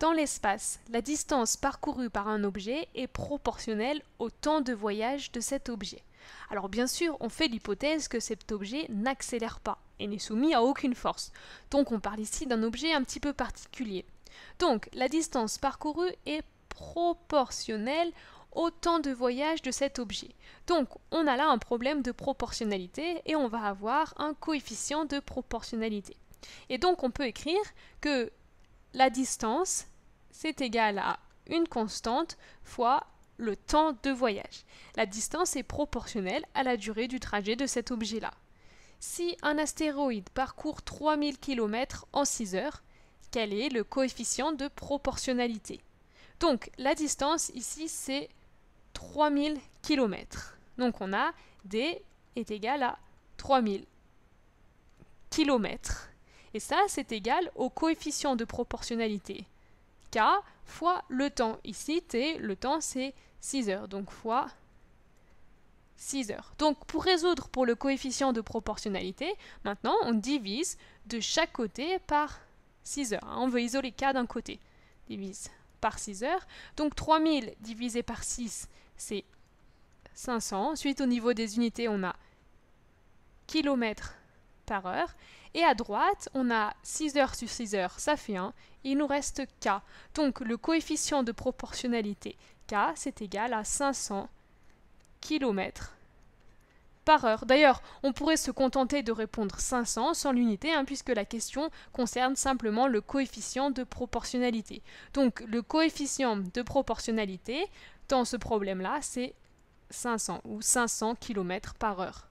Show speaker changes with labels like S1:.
S1: Dans l'espace, la distance parcourue par un objet est proportionnelle au temps de voyage de cet objet. Alors bien sûr, on fait l'hypothèse que cet objet n'accélère pas et n'est soumis à aucune force. Donc on parle ici d'un objet un petit peu particulier. Donc la distance parcourue est proportionnelle au temps de voyage de cet objet. Donc on a là un problème de proportionnalité et on va avoir un coefficient de proportionnalité. Et donc on peut écrire que la distance, c'est égal à une constante fois le temps de voyage. La distance est proportionnelle à la durée du trajet de cet objet-là. Si un astéroïde parcourt 3000 km en 6 heures, quel est le coefficient de proportionnalité Donc la distance ici c'est 3000 km. Donc on a D est égal à 3000 km et ça c'est égal au coefficient de proportionnalité k fois le temps. Ici t, le temps c'est 6 heures, donc fois 6 heures. Donc pour résoudre pour le coefficient de proportionnalité, maintenant on divise de chaque côté par 6 heures. On veut isoler k d'un côté. Divise par 6 heures. Donc 3000 divisé par 6, c'est 500. Ensuite au niveau des unités, on a kilomètres par heure. Et à droite, on a 6 heures sur 6 heures, ça fait 1. il nous reste K. Donc le coefficient de proportionnalité K, c'est égal à 500 km par heure. D'ailleurs, on pourrait se contenter de répondre 500 sans l'unité, hein, puisque la question concerne simplement le coefficient de proportionnalité. Donc le coefficient de proportionnalité dans ce problème-là, c'est 500 ou 500 km par heure.